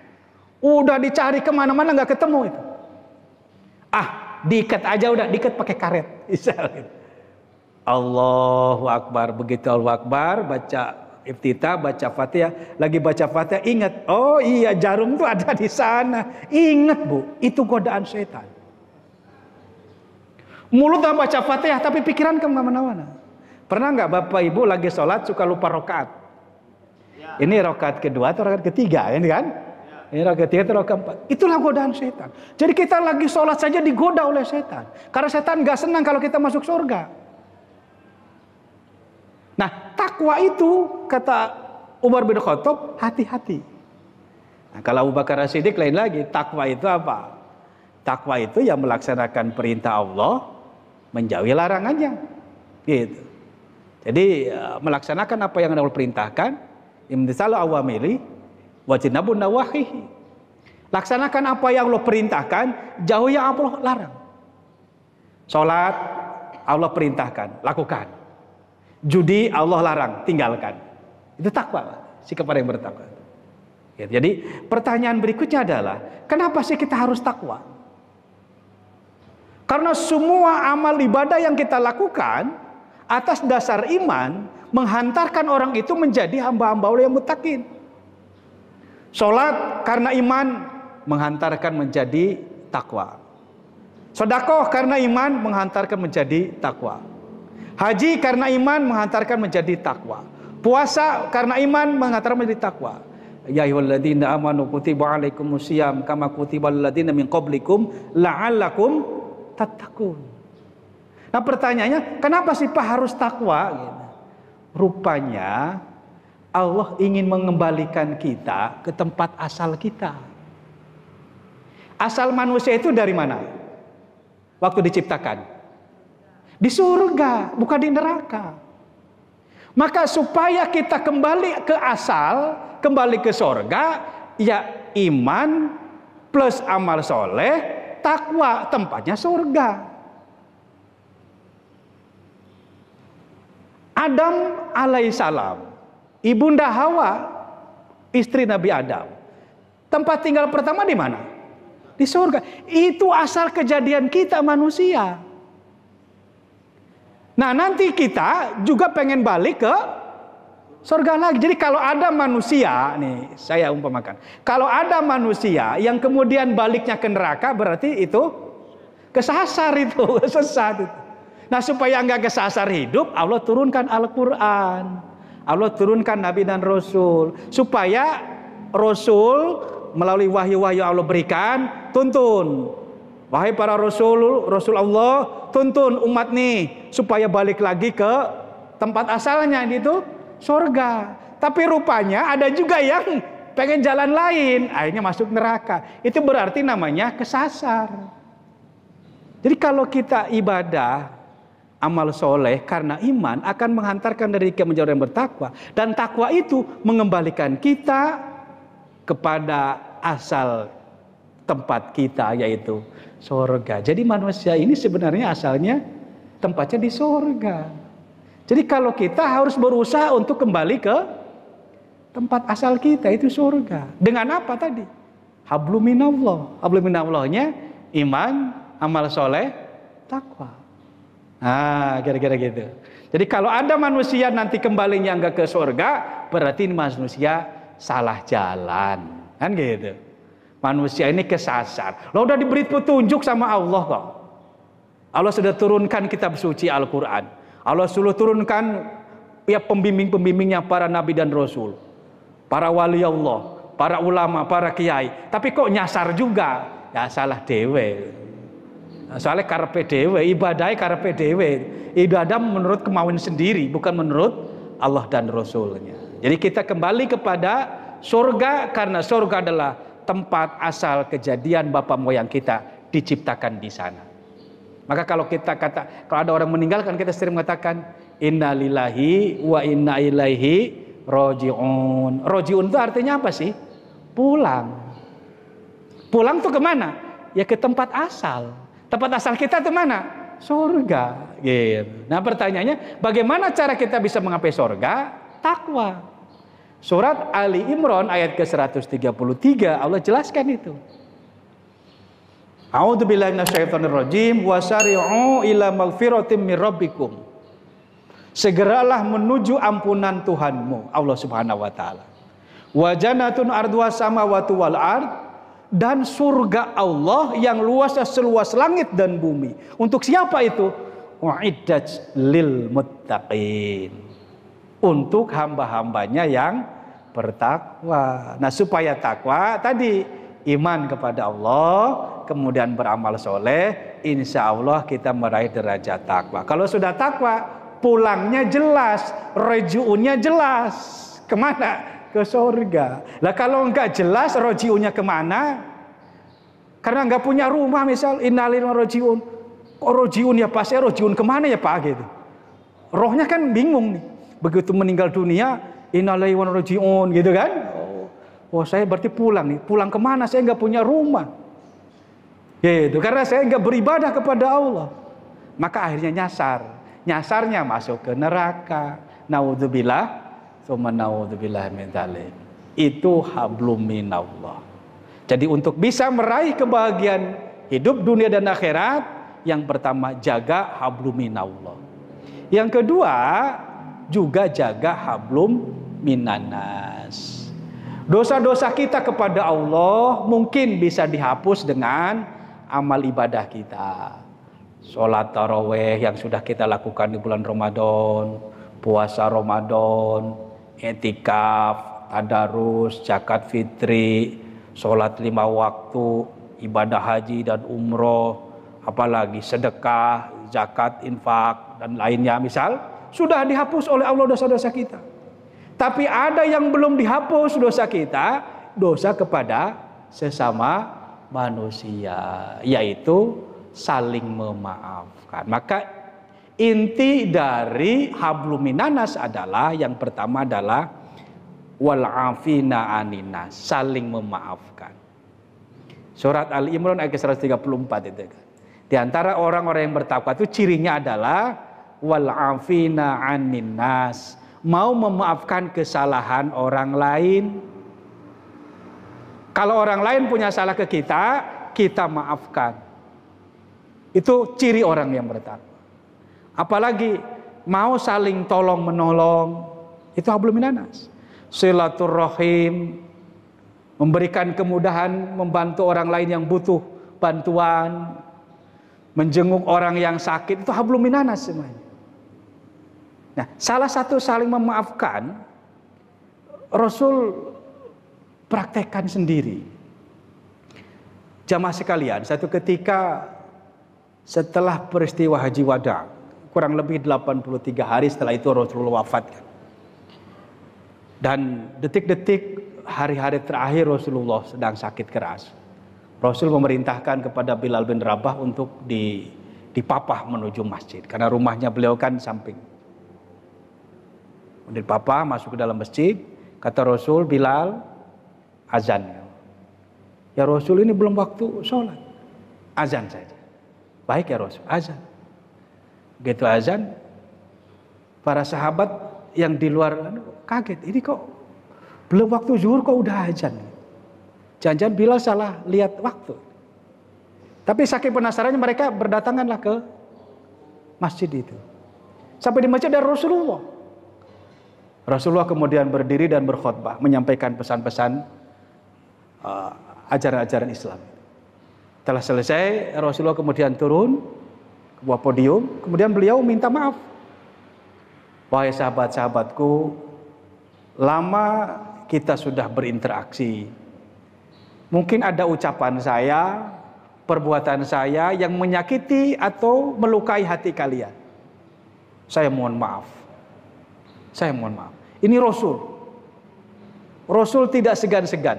Udah dicari kemana-mana nggak ketemu itu. Ah, diikat aja udah, diikat pakai karet. Allahu Akbar. Begitu Allahu Akbar, baca iftitah, baca Fatihah, lagi baca Fatihah, ingat, oh iya jarum itu ada di sana. Ingat, Bu, itu godaan setan. Mulut baca Fatihah, tapi pikiran kamu mana-mana. Pernah nggak Bapak Ibu lagi sholat suka lupa rokaat? Ya. Ini rokaat kedua atau rokaat ketiga, ya, ini kan? Ya. Ini rokaat ketiga atau rokaat keempat. Itulah godaan setan. Jadi kita lagi sholat saja digoda oleh setan. Karena setan nggak senang kalau kita masuk surga. Nah, takwa itu kata Umar bin Khattab, hati-hati. Nah, kalau Abu Bakar Siddiq lain lagi, takwa itu apa? Takwa itu yang melaksanakan perintah Allah, menjauhi larangannya. Gitu. Jadi eh, melaksanakan apa yang Allah perintahkan, imtisalu awamili wajinabun nawahihi. Laksanakan apa yang Allah perintahkan, jauhi yang Allah larang. sholat Allah perintahkan, lakukan. Judi Allah larang, tinggalkan. Itu takwa, sikap orang yang bertakwa. Ya, jadi pertanyaan berikutnya adalah, kenapa sih kita harus takwa? Karena semua amal ibadah yang kita lakukan atas dasar iman menghantarkan orang itu menjadi hamba-hamba Allah yang mutakin. Sholat karena iman menghantarkan menjadi takwa. Sodakoh karena iman menghantarkan menjadi takwa. Haji karena iman menghantarkan menjadi takwa. Puasa karena iman menghantarkan menjadi takwa. Ya ayyuhalladzina amanu kutiba alaikumus syiyam kama kutiba alladzina min qablikum la'allakum tattaqun. Nah pertanyaannya, kenapa sih Pak harus takwa? Rupanya Allah ingin mengembalikan kita ke tempat asal kita. Asal manusia itu dari mana? Waktu diciptakan. Di surga, bukan di neraka. Maka supaya kita kembali ke asal, kembali ke surga ya iman plus amal soleh, takwa tempatnya surga. Adam alaihissalam, ibunda Hawa, istri Nabi Adam, tempat tinggal pertama di mana? Di surga. Itu asal kejadian kita manusia. Nah nanti kita juga pengen balik ke surga lagi. Jadi kalau ada manusia, nih saya umpamakan. Kalau ada manusia yang kemudian baliknya ke neraka berarti itu kesasar itu, sesat itu. Nah supaya nggak kesasar hidup, Allah turunkan Al-Quran. Allah turunkan Nabi dan Rasul. Supaya Rasul melalui wahyu-wahyu Allah berikan, tuntun Wahai para rasul, rasul Allah, tuntun umat nih supaya balik lagi ke tempat asalnya itu sorga. Tapi rupanya ada juga yang pengen jalan lain, akhirnya masuk neraka. Itu berarti namanya kesasar. Jadi kalau kita ibadah, amal soleh karena iman akan menghantarkan dari kita menjadi orang bertakwa. Dan takwa itu mengembalikan kita kepada asal tempat kita yaitu surga. Jadi manusia ini sebenarnya asalnya tempatnya di surga. Jadi kalau kita harus berusaha untuk kembali ke tempat asal kita itu surga. Dengan apa tadi? Habluminallah. Habluminallahnya iman, amal soleh, takwa. Nah, kira-kira gitu. Jadi kalau ada manusia nanti kembali nggak ke surga, berarti manusia salah jalan. Kan gitu manusia ini kesasar. Lo udah diberi petunjuk sama Allah kok. Allah sudah turunkan kitab suci Al-Quran. Allah sudah turunkan ya pembimbing-pembimbingnya para nabi dan rasul. Para wali Allah, para ulama, para kiai. Tapi kok nyasar juga? Ya salah dewe. Nah, soalnya karpe dewe, ibadahnya karpe dewe. Ibadah menurut kemauan sendiri, bukan menurut Allah dan Rasulnya. Jadi kita kembali kepada surga karena surga adalah tempat asal kejadian bapak moyang kita diciptakan di sana. Maka kalau kita kata kalau ada orang meninggalkan kita sering mengatakan innalillahi wa inna ilaihi rojiun. Rojiun itu artinya apa sih? Pulang. Pulang tuh kemana? Ya ke tempat asal. Tempat asal kita tuh mana? surga. Gitu. Nah pertanyaannya, bagaimana cara kita bisa mengapai surga? Takwa. Surat Ali Imran ayat ke-133 Allah jelaskan itu. A'udzu billahi minasyaitonir rajim wasari'u ila magfiratin mir rabbikum. Segeralah menuju ampunan Tuhanmu Allah Subhanahu wa taala. Wa jannatun ardwa samawati wal ard dan surga Allah yang luasnya seluas langit dan bumi. Untuk siapa itu? Wa'iddat lil muttaqin untuk hamba-hambanya yang bertakwa. Nah supaya takwa tadi iman kepada Allah, kemudian beramal soleh, insya Allah kita meraih derajat takwa. Kalau sudah takwa, pulangnya jelas, rejuunnya jelas. Kemana? Ke surga. Lah kalau nggak jelas rojiunnya kemana? Karena nggak punya rumah misal, innalil rojiun. Oh rojiun ya pasti kemana ya pak gitu. Rohnya kan bingung nih begitu meninggal dunia inalai wa gitu kan oh. oh saya berarti pulang nih pulang kemana saya nggak punya rumah gitu karena saya nggak beribadah kepada Allah maka akhirnya nyasar nyasarnya masuk ke neraka naudzubillah thumma naudzubillah min dzalik itu hablum minallah jadi untuk bisa meraih kebahagiaan hidup dunia dan akhirat yang pertama jaga hablum minallah yang kedua juga jaga hablum minanas. Dosa-dosa kita kepada Allah mungkin bisa dihapus dengan amal ibadah kita. Sholat taraweh yang sudah kita lakukan di bulan Ramadan, puasa Ramadan, etikaf, tadarus, zakat fitri, sholat lima waktu, ibadah haji dan umroh, apalagi sedekah, zakat, infak, dan lainnya misal sudah dihapus oleh Allah dosa-dosa kita. Tapi ada yang belum dihapus dosa kita, dosa kepada sesama manusia, yaitu saling memaafkan. Maka inti dari habluminanas adalah yang pertama adalah wal'afina anina, saling memaafkan. Surat Al Imran ayat 134 itu. Di antara orang-orang yang bertakwa itu cirinya adalah wal afina anin nas. Mau memaafkan kesalahan orang lain. Kalau orang lain punya salah ke kita, kita maafkan. Itu ciri orang yang bertakwa. Apalagi mau saling tolong menolong, itu hablum minanas. Silaturahim memberikan kemudahan membantu orang lain yang butuh bantuan, menjenguk orang yang sakit itu hablum minanas semuanya. Nah, salah satu saling memaafkan Rasul praktekkan sendiri. Jamaah sekalian, satu ketika setelah peristiwa Haji Wada, kurang lebih 83 hari setelah itu Rasulullah wafat. Dan detik-detik hari-hari terakhir Rasulullah sedang sakit keras. Rasul memerintahkan kepada Bilal bin Rabah untuk di dipapah menuju masjid karena rumahnya beliau kan samping Kemudian papa masuk ke dalam masjid, kata Rasul, Bilal, azan. Ya Rasul ini belum waktu sholat. Azan saja. Baik ya Rasul, azan. gitu azan, para sahabat yang di luar kaget. Ini kok belum waktu zuhur kok udah azan. Jangan-jangan Bilal salah lihat waktu. Tapi saking penasarannya mereka berdatanganlah ke masjid itu. Sampai di masjid ada Rasulullah. Rasulullah kemudian berdiri dan berkhutbah menyampaikan pesan-pesan eh, ajaran-ajaran Islam. Telah selesai, Rasulullah kemudian turun ke bawah podium, kemudian beliau minta maaf. Wahai sahabat-sahabatku, lama kita sudah berinteraksi. Mungkin ada ucapan saya, perbuatan saya yang menyakiti atau melukai hati kalian. Saya mohon maaf saya mohon maaf. Ini Rasul. Rasul tidak segan-segan.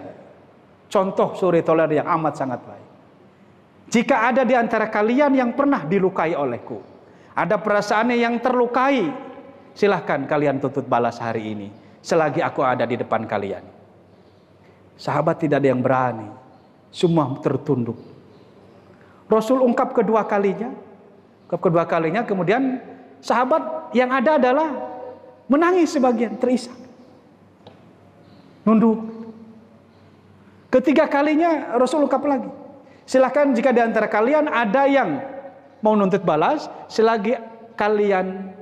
Contoh suri toler yang amat sangat baik. Jika ada di antara kalian yang pernah dilukai olehku, ada perasaannya yang terlukai, silahkan kalian tutup balas hari ini. Selagi aku ada di depan kalian. Sahabat tidak ada yang berani. Semua tertunduk. Rasul ungkap kedua kalinya. Ungkap kedua kalinya kemudian sahabat yang ada adalah Menangis sebagian, terisak. Nunduk. Ketiga kalinya Rasul ungkap lagi. Silahkan jika di antara kalian ada yang mau nuntut balas, selagi kalian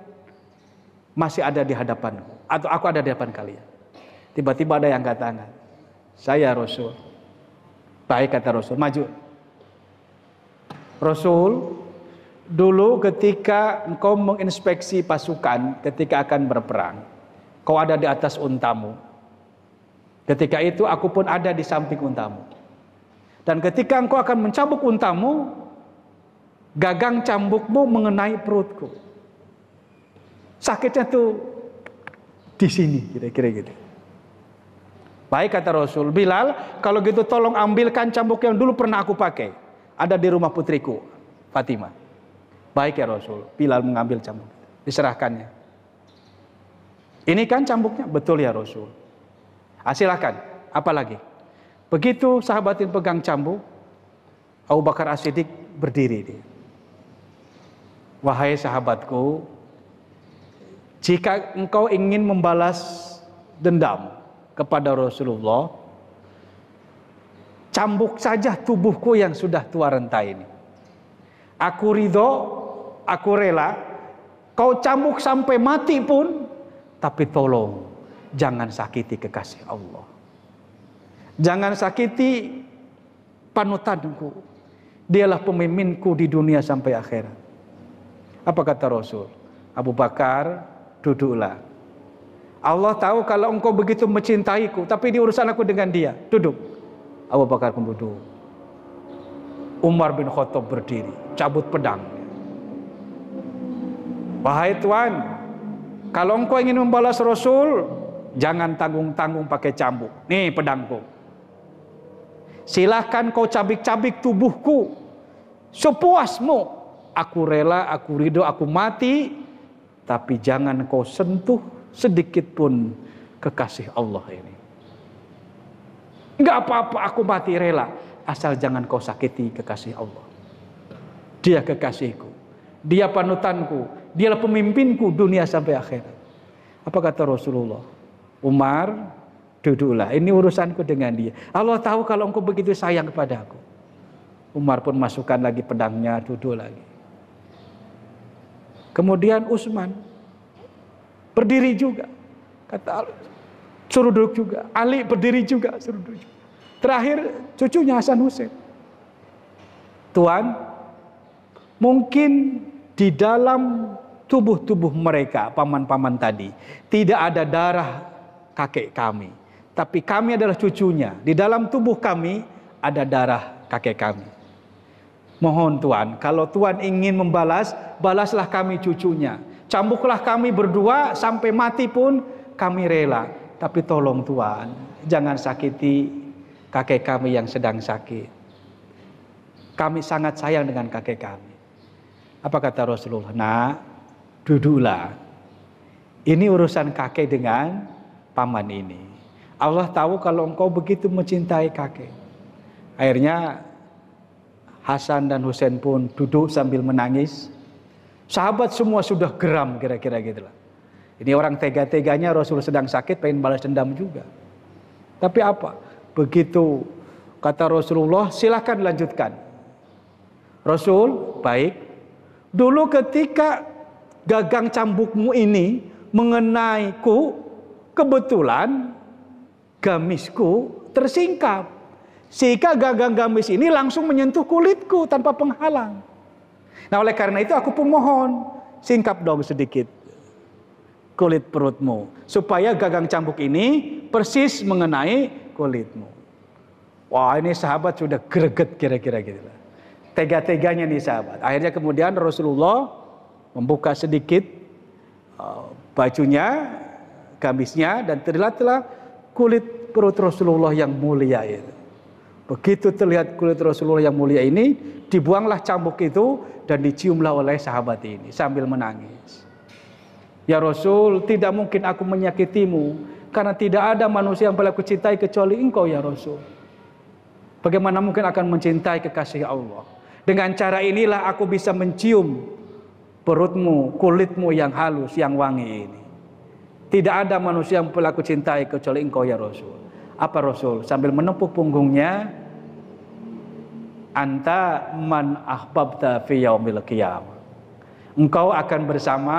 masih ada di hadapan atau aku ada di hadapan kalian. Tiba-tiba ada yang kata tangan. Saya Rasul. Baik kata Rasul, maju. Rasul dulu ketika engkau menginspeksi pasukan ketika akan berperang, kau ada di atas untamu. Ketika itu aku pun ada di samping untamu. Dan ketika engkau akan mencabuk untamu, gagang cambukmu mengenai perutku. Sakitnya tuh di sini, kira-kira gitu. Baik kata Rasul, Bilal, kalau gitu tolong ambilkan cambuk yang dulu pernah aku pakai. Ada di rumah putriku, Fatimah. Baik ya Rasul. Bilal mengambil cambuk. Diserahkannya. Ini kan cambuknya? Betul ya Rasul. Ah, silahkan. Apalagi? Begitu sahabatin pegang cambuk, Abu Bakar As-Siddiq berdiri dia. Wahai sahabatku, jika engkau ingin membalas dendam kepada Rasulullah, cambuk saja tubuhku yang sudah tua renta ini. Aku ridho aku rela kau cambuk sampai mati pun, tapi tolong jangan sakiti kekasih Allah. Jangan sakiti panutanku. Dialah pemimpinku di dunia sampai akhirat. Apa kata Rasul? Abu Bakar, duduklah. Allah tahu kalau engkau begitu mencintaiku, tapi di urusan aku dengan dia, duduk. Abu Bakar pun duduk. Umar bin Khattab berdiri, cabut pedang. Wahai Tuhan, kalau engkau ingin membalas Rasul, jangan tanggung-tanggung pakai cambuk. Nih pedangku. Silahkan kau cabik-cabik tubuhku. Sepuasmu. Aku rela, aku ridho, aku mati. Tapi jangan kau sentuh sedikit pun kekasih Allah ini. Enggak apa-apa aku mati rela. Asal jangan kau sakiti kekasih Allah. Dia kekasihku. Dia panutanku dialah pemimpinku dunia sampai akhir. Apa kata Rasulullah? Umar, duduklah. Ini urusanku dengan dia. Allah tahu kalau engkau begitu sayang kepada aku. Umar pun masukkan lagi pedangnya, duduk lagi. Kemudian Utsman berdiri juga. Kata suruh duduk juga. Ali berdiri juga, suruh duduk juga. Terakhir cucunya Hasan Hussein. Tuan, mungkin di dalam tubuh-tubuh mereka, paman-paman tadi. Tidak ada darah kakek kami, tapi kami adalah cucunya. Di dalam tubuh kami ada darah kakek kami. Mohon Tuhan, kalau Tuhan ingin membalas, balaslah kami cucunya. Cambuklah kami berdua sampai mati pun kami rela. Tapi tolong Tuhan, jangan sakiti kakek kami yang sedang sakit. Kami sangat sayang dengan kakek kami. Apa kata Rasulullah? Nah, duduklah. Ini urusan kakek dengan paman ini. Allah tahu kalau engkau begitu mencintai kakek. Akhirnya Hasan dan Husain pun duduk sambil menangis. Sahabat semua sudah geram kira-kira gitulah Ini orang tega-teganya Rasul sedang sakit pengen balas dendam juga. Tapi apa? Begitu kata Rasulullah, silahkan lanjutkan. Rasul, baik. Dulu ketika gagang cambukmu ini mengenai ku kebetulan gamisku tersingkap. Sehingga gagang gamis ini langsung menyentuh kulitku tanpa penghalang. Nah oleh karena itu aku pun mohon, singkap dong sedikit kulit perutmu. Supaya gagang cambuk ini persis mengenai kulitmu. Wah ini sahabat sudah greget kira-kira gitu. Tega-teganya nih sahabat. Akhirnya kemudian Rasulullah membuka sedikit uh, bajunya, gamisnya dan terlihatlah kulit perut Rasulullah yang mulia itu. Begitu terlihat kulit Rasulullah yang mulia ini, dibuanglah cambuk itu dan diciumlah oleh sahabat ini sambil menangis. Ya Rasul, tidak mungkin aku menyakitimu karena tidak ada manusia yang paling aku kecuali engkau ya Rasul. Bagaimana mungkin akan mencintai kekasih Allah? Dengan cara inilah aku bisa mencium perutmu, kulitmu yang halus, yang wangi ini. Tidak ada manusia yang perlu aku cintai kecuali engkau ya Rasul. Apa Rasul? Sambil menepuk punggungnya, anta man ahbabta fi yaumil qiyamah. Engkau akan bersama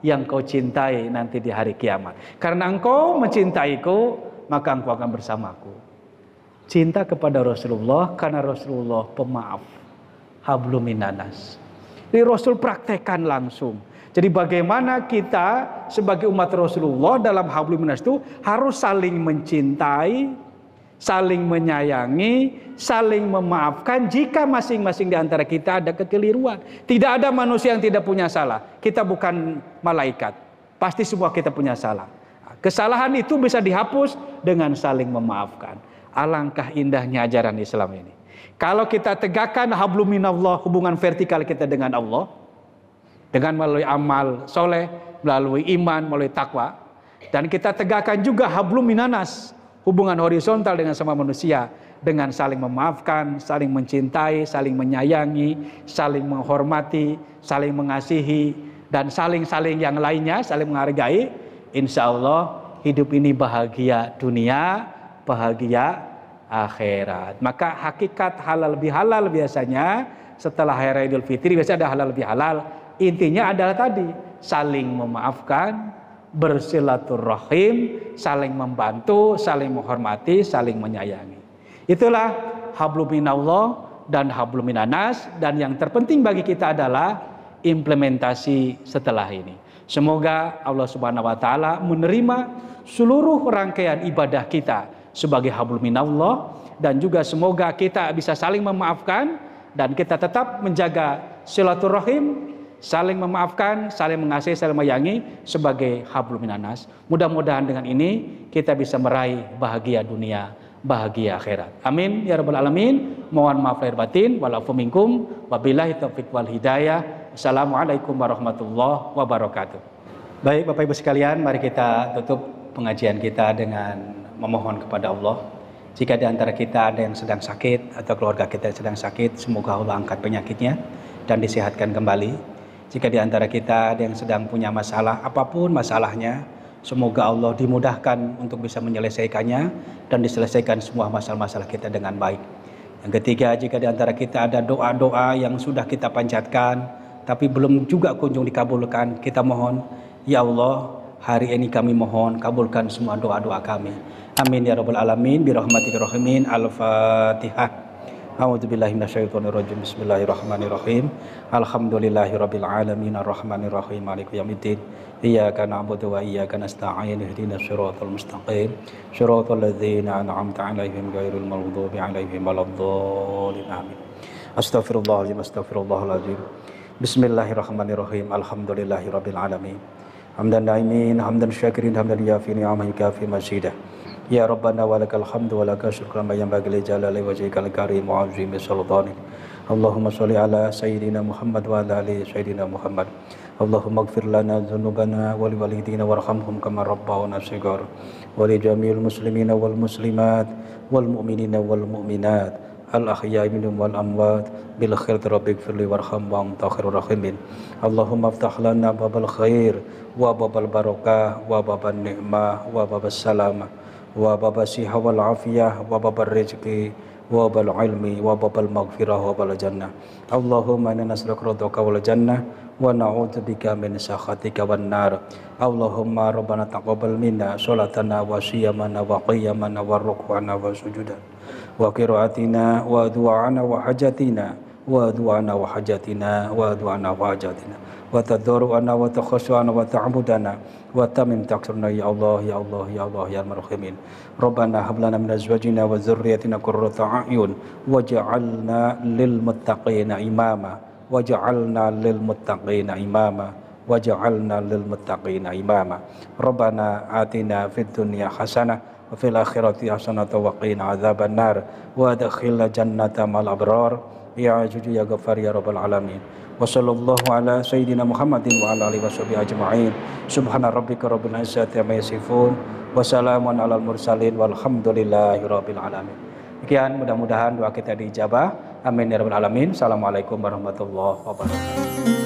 yang kau cintai nanti di hari kiamat. Karena engkau mencintaiku, maka engkau akan bersamaku. Cinta kepada Rasulullah karena Rasulullah pemaaf. Habluminanas jadi Rasul praktekkan langsung. Jadi bagaimana kita sebagai umat Rasulullah dalam hablum minas itu harus saling mencintai, saling menyayangi, saling memaafkan jika masing-masing di antara kita ada kekeliruan. Tidak ada manusia yang tidak punya salah. Kita bukan malaikat. Pasti semua kita punya salah. Kesalahan itu bisa dihapus dengan saling memaafkan. Alangkah indahnya ajaran Islam ini. Kalau kita tegakkan habluminallah hubungan vertikal kita dengan Allah dengan melalui amal soleh, melalui iman, melalui takwa dan kita tegakkan juga habluminanas hubungan horizontal dengan sama manusia dengan saling memaafkan, saling mencintai, saling menyayangi, saling menghormati, saling mengasihi, dan saling-saling yang lainnya, saling menghargai. Insya Allah hidup ini bahagia dunia, bahagia akhirat. Maka hakikat halal lebih halal biasanya setelah hari Idul Fitri biasanya ada halal lebih halal. Intinya adalah tadi saling memaafkan, bersilaturahim, saling membantu, saling menghormati, saling menyayangi. Itulah habluminallah dan habluminanas dan yang terpenting bagi kita adalah implementasi setelah ini. Semoga Allah Subhanahu wa taala menerima seluruh rangkaian ibadah kita sebagai hablum minallah dan juga semoga kita bisa saling memaafkan dan kita tetap menjaga silaturahim saling memaafkan, saling mengasihi, saling menyayangi sebagai hablum minanas. Mudah-mudahan dengan ini kita bisa meraih bahagia dunia, bahagia akhirat. Amin ya rabbal alamin. Mohon maaf lahir batin walafu minkum wabillahi taufik wal hidayah. Assalamualaikum warahmatullahi wabarakatuh. Baik Bapak Ibu sekalian, mari kita tutup pengajian kita dengan memohon kepada Allah. Jika di antara kita ada yang sedang sakit atau keluarga kita sedang sakit, semoga Allah angkat penyakitnya dan disehatkan kembali. Jika di antara kita ada yang sedang punya masalah, apapun masalahnya, semoga Allah dimudahkan untuk bisa menyelesaikannya dan diselesaikan semua masalah-masalah kita dengan baik. Yang ketiga, jika di antara kita ada doa-doa yang sudah kita panjatkan, tapi belum juga kunjung dikabulkan, kita mohon, Ya Allah, hari ini kami mohon kabulkan semua doa-doa kami. Amin ya rabbal alamin bi rahmatika rahimin. Al-Fatihah. A'udzu billahi minasyaitonir rajim. Bismillahirrahmanirrahim. rabbil alamin arrahmanirrahim maliki yaumiddin. Iyyaka na'budu wa iyyaka nasta'in ihdinas siratal mustaqim. Siratal ladzina an'amta 'alaihim ghairil maghdubi 'alaihim waladdallin. Amin. Astaghfirullahalazim astaghfirullahalazim. Bismillahirrahmanirrahim. Alhamdulillahirabbil alamin. Hamdan na'imin, hamdan syakirin, hamdan yafi ni'amah kafi masyidah. Ya Rabbana wa lakal hamdu wa lakal syukur ma yang bagi jalali wa jikal karim wa azim sultani Allahumma salli ala sayyidina Muhammad wa ala ali sayyidina Muhammad Allahumma gfir lana zunubana wa li walidina wa rahamhum kama rabbawana sigar wa li jamil muslimina wal muslimat wal mu'minina wal mu'minat al akhya minhum wal amwat bil khair rabbik firli warham wa anta khairur rahimin Allahumma aftah lana babal khair wa babal barakah wa babal ni'mah wa babal salamah wababa siha wal afiyah wababa rezeki wabal ilmi wababal maghfirah wabal jannah Allahumma inna nasluk jannah wa na'udzu bika min sakhatika wan nar Allahumma rabbana taqabbal minna salatana wa siyamana wa qiyamana wa ruku'ana sujudan wa qira'atina wa du'ana wa hajatina wa du'ana wa hajatina wa du'ana wa hajatina وتذرؤنا وتخشعنا وتعبدنا وتمم تقصرنا يا الله يا الله يا الله يا المرحمين ربنا هب لنا من ازواجنا وذريتنا قرة اعين وجعلنا للمتقين اماما وجعلنا للمتقين اماما وجعلنا للمتقين اماما ربنا آتنا في الدنيا حسنه وفي الآخرة حسنة وقينا عذاب النار وأدخلنا جنة مع الأبرار يا عجوج يا غفار يا رب العالمين Wassallallahu ala sayyidina Muhammadin wa ala alihi washabihi ajma'in. Subhana rabbika rabbil izzati amma yasifun. Wassalamun alal mursalin walhamdulillahi rabbil alamin. Demikian mudah-mudahan doa kita diijabah. Amin ya rabbal alamin. Assalamualaikum warahmatullahi wabarakatuh.